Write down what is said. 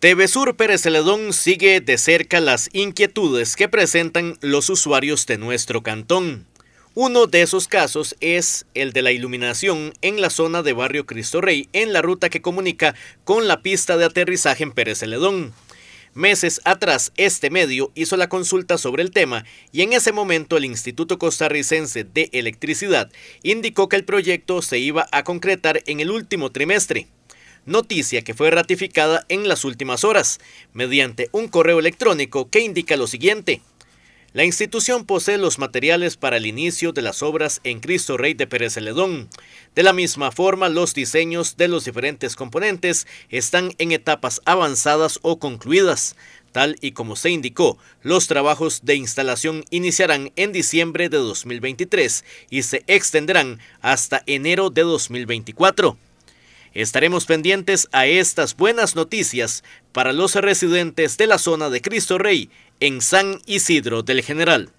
TV Pérez Celedón sigue de cerca las inquietudes que presentan los usuarios de nuestro cantón. Uno de esos casos es el de la iluminación en la zona de Barrio Cristo Rey, en la ruta que comunica con la pista de aterrizaje en Pérez Celedón. Meses atrás, este medio hizo la consulta sobre el tema y en ese momento el Instituto Costarricense de Electricidad indicó que el proyecto se iba a concretar en el último trimestre noticia que fue ratificada en las últimas horas mediante un correo electrónico que indica lo siguiente. La institución posee los materiales para el inicio de las obras en Cristo Rey de Pérez Celedón. De la misma forma, los diseños de los diferentes componentes están en etapas avanzadas o concluidas. Tal y como se indicó, los trabajos de instalación iniciarán en diciembre de 2023 y se extenderán hasta enero de 2024. Estaremos pendientes a estas buenas noticias para los residentes de la zona de Cristo Rey en San Isidro del General.